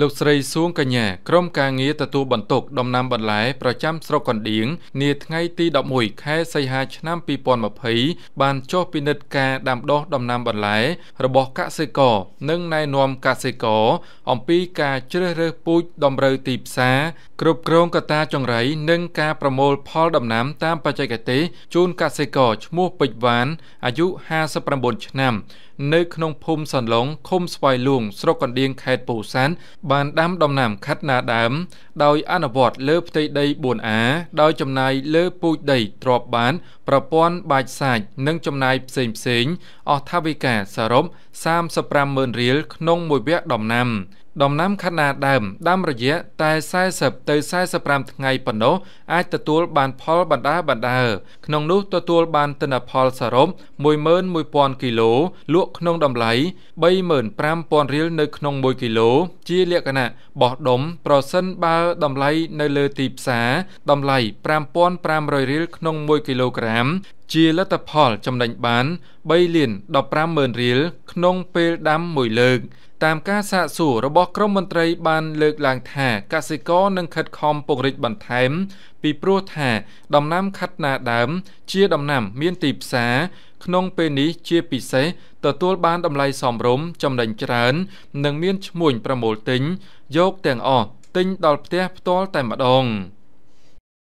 លោកស្រីសួងកញ្ញាក្រុមការងារទទួលបន្ទុកដំណាំបន្លែប្រចាំស្រុកកណ្ដៀងនាថ្ងៃទី11ខែសីហាឆ្នាំ2020បានចុះពិនិត្យការដាំដុះដំណាំបន្លែ របស់កសិករនិងណែនាំកសិករអំពីការជ្រើសរើសពូជតម្រូវទីផ្សារ គ្រប់គ្រងកត្តាចង្រៃនិងការប្រមូល ផលដំណាំ តាម បច្ចេកទេសជូនកសិករឈ្មោះពេជ្រវ៉ានអាយុ59ឆ្នាំ នៅក្នុងភូមិសន្លងឃុំស្វាយលួងស្រុកកណ្ដៀងខេត្តពោធិ៍សាត់បានដាំដំណាំខាត់ណាដើមដោយអនុវត្តលើផ្ទៃដី 4A ដោយចំណាយលើពូជដីទ្របបាន ប្រព័ន្ធបាច់សាច់និងចំណាយផ្សេងផ្សេងអស់ថវិកាសរុប35ម៉ឺនរៀលក្នុងមួយវគ្គដំណាំដំណាំខាត់ណាដើមដាំរយៈតែ40ទៅ45ថ្ងៃប៉ុណ្ណោះអាចទទួលបានផលបណ្ដាបណ្ដើក្នុងនោះទទួលបានទិន្នផលសរុប11000គីឡូលក់ក្នុងតម្លៃ35000រៀលនៅក្នុង1គីឡូជាលក្ខណៈបោះដុំប្រសិនបើតម្លៃនៅលើទីផ្សារតម្លៃ5500រៀលក្នុង1គីឡូក្រាមជាលទ្ធផលចំណេញបាន3លាន150,000រៀលក្នុង ពេលដាំមួយលើក តាមការសាកសួររបស់ក្រមមន្ត្រី បាន លើកឡើងថាកសិករនឹងខិតខំពង្រីកបន្ថែម ពីព្រោះថាដំណាំខាត់ណាដើមជាដំណាំ មានទីផ្សារ ក្នុងពេលនេះជាពិសេសទទួលបានតម្លៃសមរម្យចំណេញច្រើននិងមានឈ្មួញប្រមូលទិញយកទាំងអស់ទិញដល់ផ្ទះផ្ទាល់តែម្ដង។